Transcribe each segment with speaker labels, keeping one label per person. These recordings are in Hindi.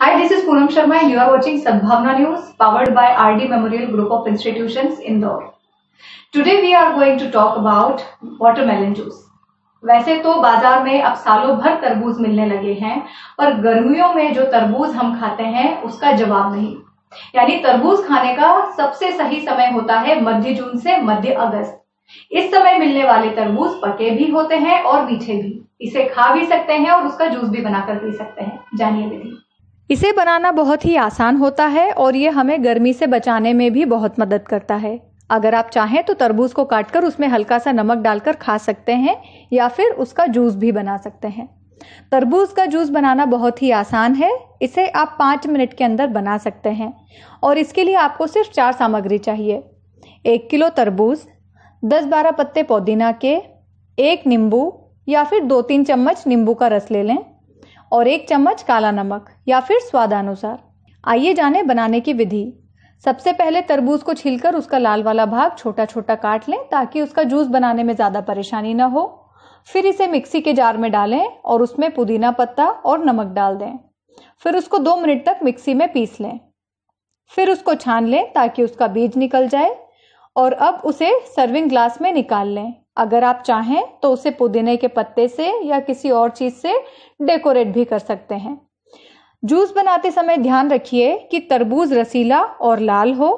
Speaker 1: Hi, this is Poonam Sharma and you are watching Sadbhavna News powered by RD Memorial Group of Institutions, Indore. Today we are going to talk about watermelon juice. वैसे तो बाजार में अब सालों भर तरबूज मिलने लगे हैं पर गर्मियों में जो तरबूज हम खाते हैं उसका जवाब नहीं यानी तरबूज खाने का सबसे सही समय होता है मध्य जून से मध्य अगस्त इस समय मिलने वाले तरबूज पके भी होते हैं और मीठे भी इसे खा भी सकते हैं और उसका जूस भी बनाकर पी सकते हैं जानिए विधि इसे बनाना बहुत ही आसान होता है और ये हमें गर्मी से बचाने में भी बहुत मदद करता है अगर आप चाहें तो तरबूज को काटकर उसमें हल्का सा नमक डालकर खा सकते हैं या फिर उसका जूस भी बना सकते हैं तरबूज का जूस बनाना बहुत ही आसान है इसे आप पाँच मिनट के अंदर बना सकते हैं और इसके लिए आपको सिर्फ चार सामग्री चाहिए एक किलो तरबूज दस बारह पत्ते पुदीना के एक नींबू या फिर दो तीन चम्मच नींबू का रस ले लें और एक चम्मच काला नमक या फिर स्वादानुसार आइए जाने बनाने की विधि सबसे पहले तरबूज को छीलकर उसका लाल वाला भाग छोटा छोटा काट लें ताकि उसका जूस बनाने में ज़्यादा परेशानी न हो फिर इसे मिक्सी के जार में डालें और उसमें पुदीना पत्ता और नमक डाल दें फिर उसको दो मिनट तक मिक्सी में पीस लें फिर उसको छान लें ताकि उसका बीज निकल जाए और अब उसे सर्विंग ग्लास में निकाल लें अगर आप चाहें तो उसे पुदीने के पत्ते से या किसी और चीज़ से डेकोरेट भी कर सकते हैं जूस बनाते समय ध्यान रखिए कि तरबूज रसीला और लाल हो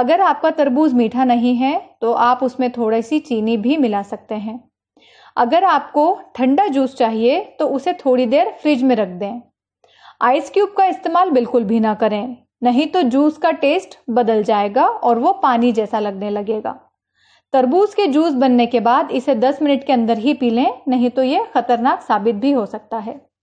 Speaker 1: अगर आपका तरबूज मीठा नहीं है तो आप उसमें थोड़ी सी चीनी भी मिला सकते हैं अगर आपको ठंडा जूस चाहिए तो उसे थोड़ी देर फ्रिज में रख दें आइस क्यूब का इस्तेमाल बिल्कुल भी ना करें नहीं तो जूस का टेस्ट बदल जाएगा और वो पानी जैसा लगने लगेगा तरबूज के जूस बनने के बाद इसे 10 मिनट के अंदर ही पी लें नहीं तो ये खतरनाक साबित भी हो सकता है